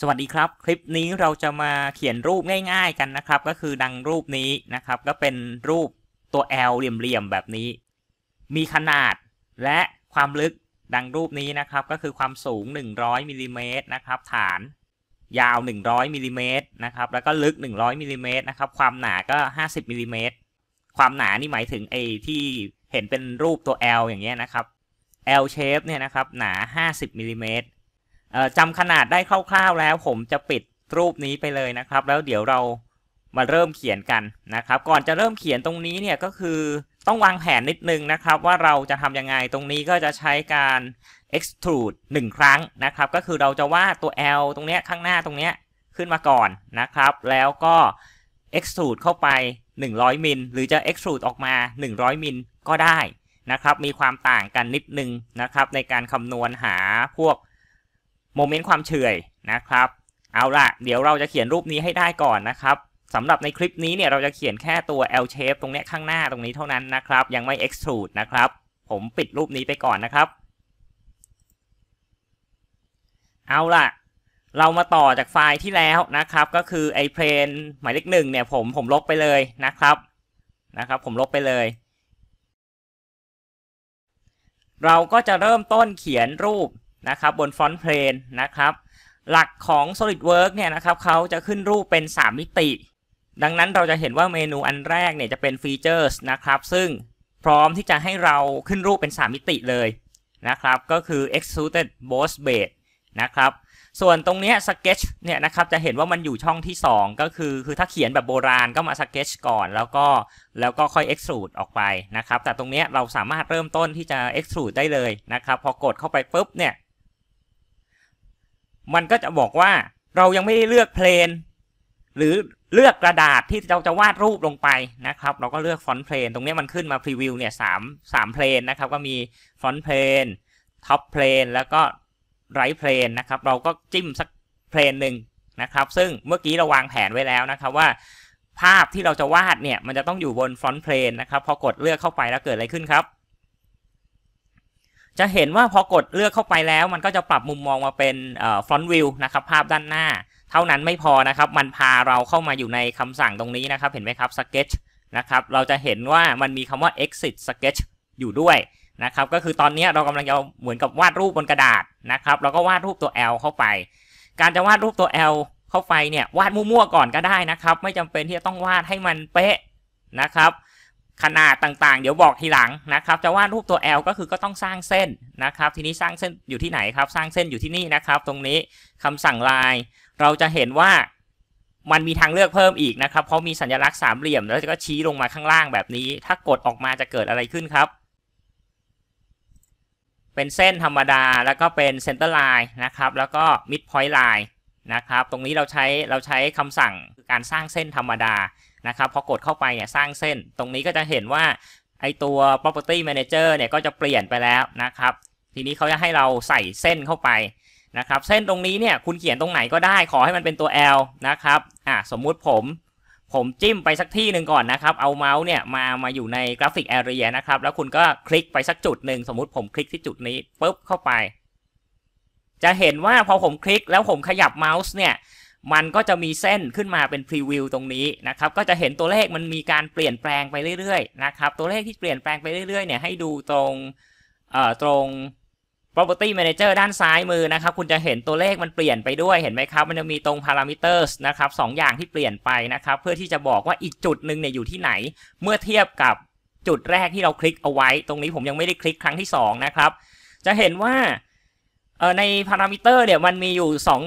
สวัสดีครับ คลิปนี้เราจะมาเขียนรูปง่ายๆกันนะครับก็คือดังรูปนี้นะครับ ก็เป็นรูปตัว L เหลี่ยมๆแบบนี้ มีขนาดและความลึกดังรูปนี้นะครับ ก็คือความสูง 100มิลิเมตรนะครับ ฐานยาว 100มิลิเมตรนะครับแล้วก็ลึก 100มิลิเมตรนะครับความหนาก็ 50มิลิเมตรความหนานี่หมายถึงไอ้ที่เห็นเป็นรูปตัว L อย่างเงี้ยนะครับ L shape เนี่ยนะครับหนา 50มิลิเมตรจำขนาดได้คร่าวๆแล้วผมจะปิดรูปนี้ไปเลยนะครับ แล้วเดี๋ยวเรามาเริ่มเขียนกันนะครับ ก่อนจะเริ่มเขียนตรงนี้เนี่ยก็คือต้องวางแผนนิดนึงนะครับว่าเราจะทำยังไงตรงนี้ก็จะใช้การ extrude 1ครั้งนะครับก็คือเราจะวาดตัว L ตรงเนี้ยข้างหน้าตรงเนี้ยขึ้นมาก่อนนะครับ แล้วก็ extrude เข้าไป100มิลหรือจะ extrude ออกมา100มิลก็ได้นะครับ มีความต่างกันนิดนึงนะครับ ในการคำนวณหาพวกโมเมนต์ความเฉยนะครับ เอาล่ะ เดี๋ยวเราจะเขียนรูปนี้ให้ได้ก่อนนะครับสำหรับในคลิปนี้เนี่ยเราจะเขียนแค่ตัว L shape ตรงนี้ข้างหน้าตรงนี้เท่านั้นนะครับ ยังไม่ extrude นะครับผมปิดรูปนี้ไปก่อนนะครับ เอาล่ะ เรามาต่อจากไฟล์ที่แล้วนะครับก็คือไอเพลนหมายเลขหนึ่งเนี่ย ผมผมลบไปเลยนะครับนะครับผมลบไปเลย เราก็จะเริ่มต้นเขียนรูปนะครับบนฟอนต์เพลนนะครับ หลักของ SolidWorks เนี่ยนะครับเขาจะขึ้นรูปเป็น 3 มิติ ดังนั้นเราจะเห็นว่าเมนูอันแรกเนี่ย จะเป็นฟีเจอร์สนะครับ ซึ่งพร้อมที่จะให้เราขึ้นรูปเป็น 3 มิติเลย นะครับก็คือ extruded boss base นะครับ ส่วนตรงนี้ sketch เนี่ยนะครับ จะเห็นว่ามันอยู่ช่องที่ 2 ก็คือคือถ้าเขียนแบบโบราณก็มา sketch ก่อน แล้วก็แล้วก็ค่อย extrude ออกไปนะครับแต่ตรงนี้เราสามารถเริ่มต้นที่จะ extrude ได้เลยนะครับพอกดเข้าไปปุ๊บเนี่ยมันก็จะบอกว่าเรายังไม่ได้เลือกเพลนหรือเลือกกระดาษที่เราจะวาดรูปลงไปนะครับ เราก็เลือกฟอนต์เพลนตรงนี้มันขึ้นมาพรีวิวเนี่ยสามสามเพลนนะครับก็มีฟอนต์เพลนท็อปเพลนแล้วก็ไรท์เพลนนะครับเราก็จิ้มสักเพลนหนึ่งนะครับซึ่งเมื่อกี้เราวางแผนไว้แล้วนะครับ ว่าภาพที่เราจะวาดเนี่ยมันจะต้องอยู่บนฟอนต์เพลนนะครับพอกดเลือกเข้าไปแล้วเกิดอะไรขึ้นครับจะเห็นว่าพอกดเลือกเข้าไปแล้ว มันก็จะปรับมุมมองมาเป็นฟรอนต์วิวนะครับภาพด้านหน้า เท่านั้นไม่พอนะครับมันพาเราเข้ามาอยู่ในคำสั่งตรงนี้นะครับเห็นไหมครับ sketch นะครับเราจะเห็นว่ามันมีคำว่า exit sketch อยู่ด้วยนะครับ ก็คือตอนนี้เรากำลังจะเหมือนกับวาดรูปบนกระดาษนะครับแล้วก็วาดรูปตัว L เข้าไป การจะวาดรูปตัว L เข้าไปเนี่ยวาดมั่วๆ ก่อนก็ได้นะครับ ไม่จำเป็นที่จะต้องวาดให้มันเป๊ะนะครับขนาดต่างๆ เดี๋ยวบอกทีหลังนะครับจะวาดรูปตัว L ก็คือก็ต้องสร้างเส้นนะครับ ทีนี้สร้างเส้นอยู่ที่ไหนครับ สร้างเส้นอยู่ที่นี่นะครับ ตรงนี้คำสั่งลายเราจะเห็นว่ามันมีทางเลือกเพิ่มอีกนะครับเพราะมีสัญลักษณ์สามเหลี่ยมแล้วก็ชี้ลงมาข้างล่างแบบนี้ถ้ากดออกมาจะเกิดอะไรขึ้นครับ เป็นเส้นธรรมดาแล้วก็เป็นเซนเตอร์ไลน์นะครับแล้วก็มิดพอยต์ไลน์นะครับตรงนี้เราใช้เราใช้คำสั่งการสร้างเส้นธรรมดานะครับพอกดเข้าไปเนี่ยสร้างเส้นตรงนี้ก็จะเห็นว่าไอตัว property manager เนี่ยก็จะเปลี่ยนไปแล้วนะครับ ทีนี้เขาจะให้เราใส่เส้นเข้าไปนะครับ เส้นตรงนี้เนี่ยคุณเขียนตรงไหนก็ได้ขอให้มันเป็นตัว L นะครับอ่ะสมมุติผมผมจิ้มไปสักที่หนึ่งก่อนนะครับ เอาเมาส์เนี่ยมามาอยู่ในกราฟิกแอเรียนะครับแล้วคุณก็คลิกไปสักจุดหนึ่งสมมุติผมคลิกที่จุดนี้ปุ๊บ เข้าไป จะเห็นว่าพอผมคลิกแล้วผมขยับเมาส์เนี่ยมันก็จะมีเส้นขึ้นมาเป็นพรีวิวตรงนี้นะครับ ก็จะเห็นตัวเลขมันมีการเปลี่ยนแปลงไปเรื่อยๆนะครับตัวเลขที่เปลี่ยนแปลงไปเรื่อยๆเนี่ยให้ดูตรงเอ่อตรง property manager ด้านซ้ายมือนะครับ คุณจะเห็นตัวเลขมันเปลี่ยนไปด้วยเห็นไหมครับมันจะมีตรง parameters นะครับสอย่างที่เปลี่ยนไปนะครับเพื่อที่จะบอกว่าอีกจุดหนึ่งเนี่ยอยู่ที่ไหน เมื่อเทียบกับจุดแรกที่เราคลิกเอาไว้ ตรงนี้ผมยังไม่ได้คลิกครั้งที่2นะครับจะเห็นว่าในพารามิเตอร์เนี่ยมันมีอยู่ 2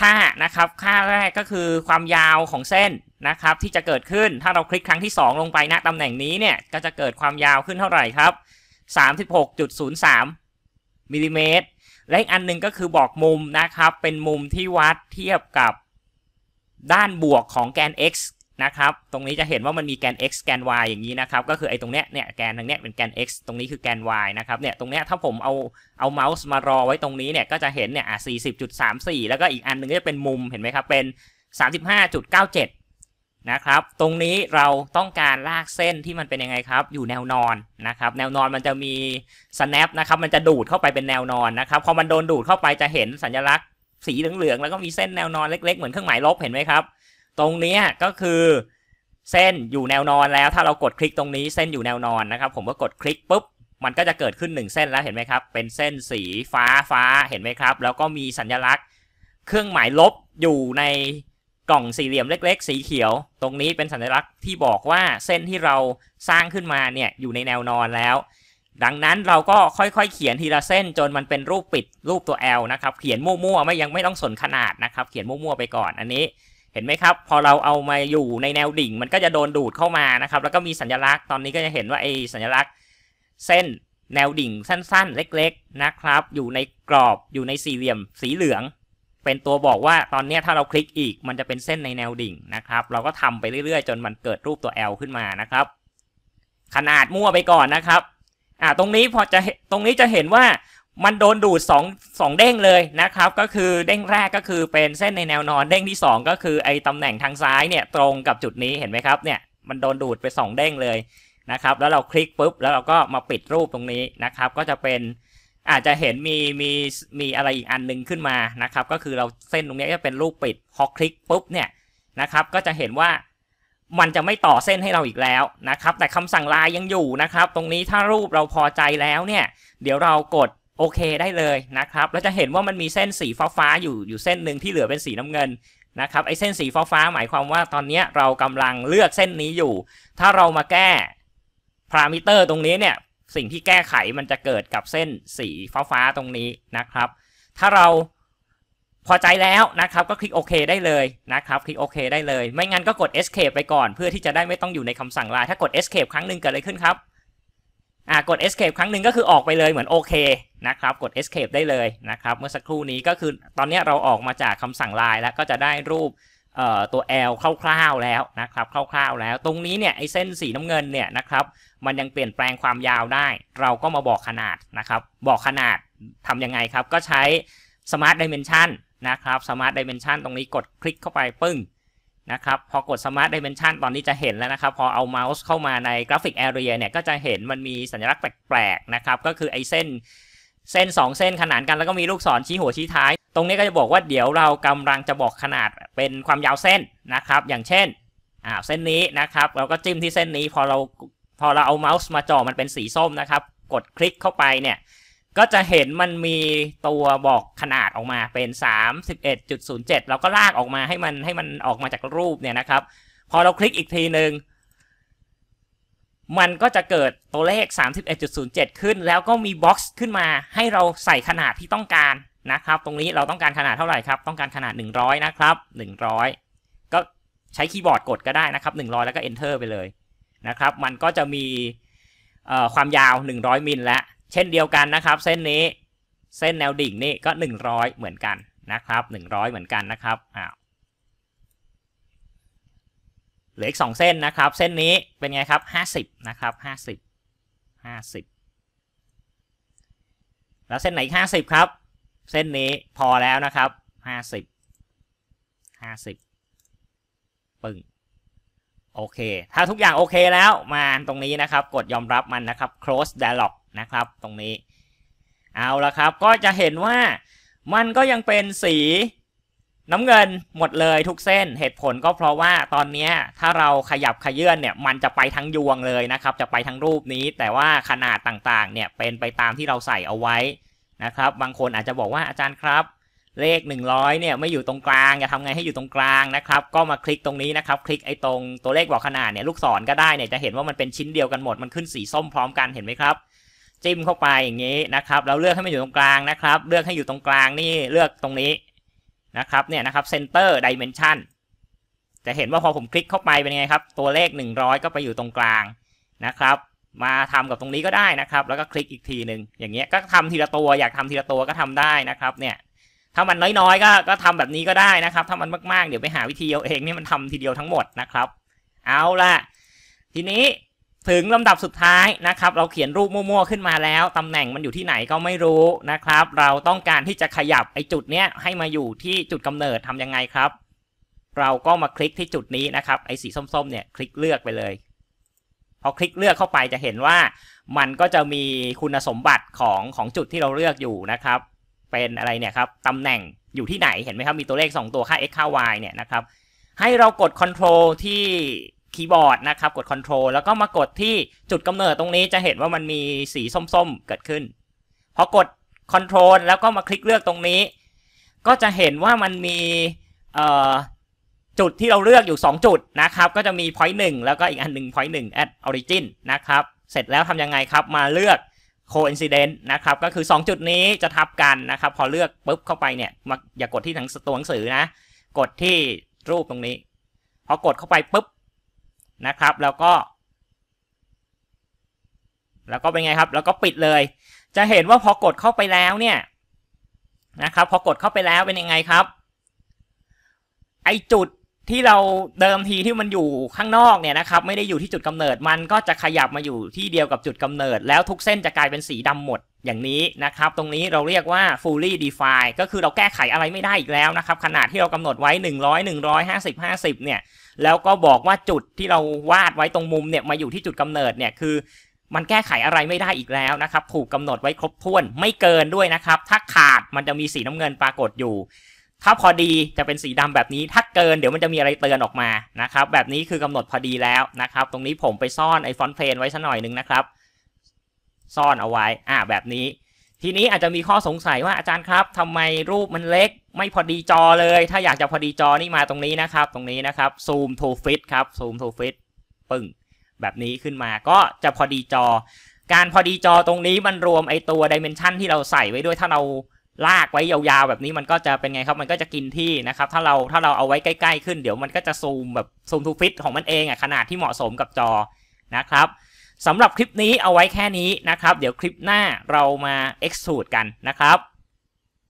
ค่านะครับ ค่าแรกก็คือความยาวของเส้นนะครับที่จะเกิดขึ้น ถ้าเราคลิกครั้งที่ 2 ลงไปณนะตำแหน่งนี้เนี่ยก็จะเกิดความยาวขึ้นเท่าไหร่ครับ 36.03มิลิเมตร และออันหนึ่งก็คือบอกมุมนะครับ เป็นมุมที่วัดเทียบกับด้านบวกของแกน x นะครับตรงนี้จะเห็นว่ามันมีแกน x แกน y อย่างนี้นะครับก็คือไอ้ตรงเนี้ยเนี่ยแกนทางเนี้ยเป็นแกน x ตรงนี้คือแกน y นะครับเนี่ยตรงเนี้ยถ้าผมเอาเอาเมาส์มารอไว้ตรงนี้เนี่ยก็จะเห็นเนี่ยอ่ะ4 0 3 4 แล้วก็อีกอันหนึ่งก็จะเป็นมุมเห็นไหมครับเป็น 35.97 นะครับตรงนี้เราต้องการลากเส้นที่มันเป็นยังไงครับอยู่แนวนอนนะครับแนวนอนมันจะมี snap นะครับมันจะดูดเข้าไปเป็นแนวนอนนะครับพอมันโดนดูดเข้าไปจะเห็นสัญลักษณ์สีเหลืองๆแล้วก็มีเส้นแนวนอนเล็กๆเหมือนเครื่องหมายลบเห็นไหมครับตรงนี้ก็คือเส้นอยู่แนวนอนแล้ว ถ้าเรากดคลิกตรงนี้เส้นอยู่แนวนอนนะครับ ผมก็กดคลิกปุ๊บมันก็จะเกิดขึ้น1เส้นแล้วเห็นไหมครับ เป็นเส้นสีฟ้าฟ้าเห็นไหมครับ แล้วก็มีสัญลักษณ์เครื่องหมายลบอยู่ในกล่องสี่เหลี่ยมเล็ก ๆ สีเขียว ตรงนี้เป็นสัญลักษณ์ที่บอกว่าเส้นที่เราสร้างขึ้นมาเนี่ยอยู่ในแนวนอนแล้ว ดังนั้นเราก็ค่อยๆ เขียนทีละเส้นจนมันเป็นรูปปิดรูปตัว L นะครับ เขียนมั่วๆไม่ยังไม่ต้องสนขนาดนะครับเขียนมั่วๆไปก่อนอันนี้เห็นไหมครับพอเราเอามาอยู่ในแนวดิ่ง มันก็จะโดนดูดเข้ามานะครับ แล้วก็มีสัญลักษณ์ตอนนี้ก็จะเห็นว่าไอ้สัญลักษณ์ เส้นแนวดิ่งสั้นๆเล็กๆนะครับ อยู่ในกรอบอยู่ในสี่เหลี่ยมสีเหลือง เป็นตัวบอกว่าตอนนี้ถ้าเราคลิกอีก มันจะเป็นเส้นในแนวดิ่งนะครับ เราก็ทำไปเรื่อยๆ จนมันเกิดรูปตัว L ขึ้นมานะครับ ขนาดมั่วไปก่อนนะครับอ่าตรงนี้พอจะตรงนี้จะเห็นว่ามันโดนดูด2งเด้งเลยนะครับ ก็คือเด้งแรกก็คือเป็นเส้นในแนวนอนเด้งที่ 2 ก็คือไอ้ตำแหน่งทางซ้ายเนี่ยตรงกับจุดนี้เห็นไหมครับเนี่ยมันโดนดูดไป2เด้งเลยนะครับ แล้วเราคลิกปุ๊บแล้วเราก็มาปิดรูปตรงนี้นะครับ ก็จะเป็นอาจจะเห็นมีมีมีอะไรอีกอันนึงขึ้นมานะครับ ก็คือเราเส้นตรงนี้จะเป็นรูปปิดพอคลิกปุ๊บเนี่ยนะครับ ก็จะเห็นว่ามันจะไม่ต่อเส้นให้เราอีกแล้วนะครับ แต่คำสั่งลายยังอยู่นะครับ ตรงนี้ถ้ารูปเราพอใจแล้วเนี่ยเดี๋ยวเรากดโอเค ได้เลย นะครับเราจะเห็นว่ามันมีเส้นสีฟ้าาอยู่อยู่เส้นหนึ่งที่เหลือเป็นสีน้ำเงินนะครับไอ้เส้นสีฟ้าาหมายความว่าตอนนี้เรากำลังเลือกเส้นนี้อยู่ ถ้าเรามาแก้พารามิเตอร์ตรงนี้เนี่ย สิ่งที่แก้ไขมันจะเกิดกับเส้นสี ฟ้าาตรงนี้นะครับ ถ้าเราพอใจแล้วนะครับ ก็คลิกโอเคได้เลยนะครับ คลิกโอเคได้เลย ไม่งั้นก็กด escape ไปก่อน เพื่อที่จะได้ไม่ต้องอยู่ในคำสั่งลาย ถ้ากด escape ครั้งหนึ่งเกิดอะไรขึ้นครับอ่ากด escape ครั้งหนึ่งก็คือออกไปเลยเหมือนโอเคนะครับ กด escape ได้เลยนะครับ เมื่อสักครู่นี้ก็คือตอนนี้เราออกมาจากคำสั่งลายแล้วก็จะได้รูปตัว L คร่าวๆแล้วนะครับ คร่าวๆแล้ว ตรงนี้เนี่ยไอเส้นสีน้ำเงินเนี่ยนะครับมันยังเปลี่ยนแปลงความยาวได้ เราก็มาบอกขนาดนะครับบอกขนาดทำยังไงครับก็ใช้ Smart Dimension นะครับ Smart Dimension ตรงนี้กดคลิกเข้าไปปึ้งนะครับ พอกด Smart Dimension ตอนนี้จะเห็นแล้วนะครับ พอเอาเมาส์เข้ามาในกราฟิก Area เนี่ย ก็จะเห็นมันมีสัญลักษณ์แปลกๆนะครับ ก็คือไอเส้นเส้น 2 เส้นขนานกันแล้วก็มีลูกศรชี้หัวชี้ท้าย ตรงนี้ก็จะบอกว่าเดี๋ยวเรากำลังจะบอกขนาดเป็นความยาวเส้นนะครับ อย่างเช่นอ่าเส้นนี้นะครับ เราก็จิ้มที่เส้นนี้พอเราพอเราเอาเมาส์มาจ่อมันเป็นสีส้มนะครับ กดคลิกเข้าไปเนี่ยก็จะเห็นมันมีตัวบอกขนาดออกมาเป็น 31.07 แล้วก็ลากออกมาให้มันให้มันออกมาจากรูปเนี่ยนะครับ พอเราคลิกอีกทีหนึ่ง มันก็จะเกิดตัวเลข31.07 ขึ้น แล้วก็มีบ็อกซ์ขึ้นมาให้เราใส่ขนาดที่ต้องการนะครับ ตรงนี้เราต้องการขนาดเท่าไหร่ครับ ต้องการขนาด 100 นะครับ 100 ก็ใช้คีย์บอร์ดกดก็ได้นะครับ 100 แล้วก็ Enter ไปเลยนะครับ มันก็จะมีความยาว 100มิลแล้วเช่นเดียวกันนะครับ เส้นนี้เส้นแนวดิ่งนี่ก็100 เหมือนกันนะครับ100 เหมือนกันนะครับอ้าวเหลืออีก2เส้นนะครับ เส้นนี้เป็นไงครับ 50นะครับ50 50แล้วเส้นไหนอีก50 ครับ เส้นนี้พอแล้วนะครับ 50 50ปึ้งโอเคถ้าทุกอย่างโอเคแล้วมาตรงนี้นะครับกดยอมรับมันนะครับ close dialog นะครับตรงนี้เอาละครับก็จะเห็นว่ามันก็ยังเป็นสีน้ำเงินหมดเลยทุกเส้นเหตุผลก็เพราะว่าตอนนี้ถ้าเราขยับขยื่นเนี่ยมันจะไปทั้งยวงเลยนะครับจะไปทั้งรูปนี้แต่ว่าขนาดต่างๆเนี่ยเป็นไปตามที่เราใส่เอาไว้นะครับบางคนอาจจะบอกว่าอาจารย์ครับ เลข 100เนี่ยไม่อยู่ตรงกลางจะทำไงให้อยู่ตรงกลางนะครับ ก็มาคลิกตรงนี้นะครับคลิกไอ้ตรงตัวเลขบอกขนาดเนี่ยลูกศรก็ได้เนี่ยจะเห็นว่ามันเป็นชิ้นเดียวกันหมดมันขึ้นสีส้มพร้อมกันเห็นไหมครับจิ้มเข้าไปอย่างนี้นะครับ เราเลือกให้มันอยู่ตรงกลางนะครับ เลือกให้อยู่ตรงกลางนี่เลือกตรงนี้นะครับ เนี่ยนะครับ center dimension จะเห็นว่าพอผมคลิกเข้าไปเป็นไงครับ ตัวเลข 100 ก็ไปอยู่ตรงกลางนะครับ มาทำกับตรงนี้ก็ได้นะครับ แล้วก็คลิกอีกทีหนึ่ง อย่างเงี้ยก็ทำทีละตัว อยากทำทีละตัวก็ทำได้นะครับ เนี่ย ถ้ามันน้อย ๆ ก็ก็ทำแบบนี้ก็ได้นะครับ ถ้ามันมากๆเดี๋ยวไปหาวิธีเอาเองนี่มันทำทีเดียวทั้งหมดนะครับ เอาล่ะทีนี้ถึงลำดับสุดท้ายนะครับ เราเขียนรูปมั่วๆขึ้นมาแล้วตำแหน่งมันอยู่ที่ไหนก็ไม่รู้นะครับ เราต้องการที่จะขยับไอจุด เนี้ย ให้มาอยู่ที่จุดกำเนิดทำยังไงครับ เราก็มาคลิกที่จุดนี้นะครับไอสีส้มๆเนี่ย คลิกเลือกไปเลย พอคลิกเลือกเข้าไปจะเห็นว่ามันก็จะมีคุณสมบัติของของจุดที่เราเลือกอยู่นะครับ เป็นอะไรเนี่ยครับตำแหน่งอยู่ที่ไหนเห็นไหมครับมีตัวเลข 2 ตัวค่า x ค่า y เนี่ยนะครับ ให้เรากด Ctrl ที่คีย์บอร์ดนะครับกดคอนโทรลแล้วก็มากดที่จุดกำเนิดตรงนี้ จะเห็นว่ามันมีสีส้มๆเกิดขึ้น พอกดคอนโทรลแล้วก็มาคลิกเลือกตรงนี้ ก็จะเห็นว่ามันมีจุดที่เราเลือกอยู่ 2 จุดนะครับ ก็จะมี point 1แล้วก็อีกอันหนึ่ง point 1 at origin นะครับ เสร็จแล้วทำยังไงครับมาเลือก coincident นะครับก็คือ 2 จุดนี้จะทับกันนะครับพอเลือกปุ๊บเข้าไปเนี่ยมาอย่ากกดที่ทั้งตัวหนังสือนะกดที่รูปตรงนี้พอกดเข้าไปปุ๊บนะครับ แล้วก็ แล้วก็เป็นไงครับ แล้วก็ปิดเลย จะเห็นว่าพอกดเข้าไปแล้วเนี่ยนะครับพอกดเข้าไปแล้วเป็นยังไงครับ ไอจุดที่เราเดิมทีที่มันอยู่ข้างนอกเนี่ยนะครับ ไม่ได้อยู่ที่จุดกำเนิดมันก็จะขยับมาอยู่ที่เดียวกับจุดกำเนิด แล้วทุกเส้นจะกลายเป็นสีดำหมดอย่างนี้นะครับ ตรงนี้เราเรียกว่า fully define ก็คือเราแก้ไขอะไรไม่ได้อีกแล้วนะครับขนาดที่เรากำหนดไว้ 100 150 50เนี่ยแล้วก็บอกว่าจุดที่เราวาดไว้ตรงมุมเนี่ยมาอยู่ที่จุดกำเนิดเนี่ยคือมันแก้ไขอะไรไม่ได้อีกแล้วนะครับถูกกำหนดไว้ครบถ้วนไม่เกินด้วยนะครับถ้าขาดมันจะมีสีน้ำเงินปรากฏอยู่ ถ้าพอดีจะเป็นสีดำแบบนี้ถ้าเกินเดี๋ยวมันจะมีอะไรเตือนออกมานะครับแบบนี้คือกำหนดพอดีแล้วนะครับตรงนี้ผมไปซ่อนไอ้ฟอนต์เพลนไว้ซะหน่อยนึงนะครับซ่อนเอาไว้อ่าแบบนี้ ทีนี้อาจจะมีข้อสงสัยว่าอาจารย์ครับ ทำไมรูปมันเล็ก ไม่พอดีจอเลย ถ้าอยากจะพอดีจอนี่มาตรงนี้นะครับ ตรงนี้นะครับ ซูมทูฟิตครับ ซูมทูฟิต ปึ้ง แบบนี้ขึ้นมาก็จะพอดีจอ การพอดีจอตรงนี้มันรวมไอตัวดิเมนชันที่เราใส่ไว้ด้วย ถ้าเราลากไว้ยาวๆแบบนี้มันก็จะเป็นไงครับ มันก็จะกินที่นะครับ ถ้าเราถ้าเราเอาไว้ใกล้ๆขึ้น เดี๋ยวมันก็จะซูมแบบซูมทูฟิตของมันเองอ่ะ ขนาดที่เหมาะสมกับจอนะครับสำหรับคลิปนี้เอาไว้แค่นี้นะครับเดี๋ยวคลิปหน้าเรามา extrude กันนะครับ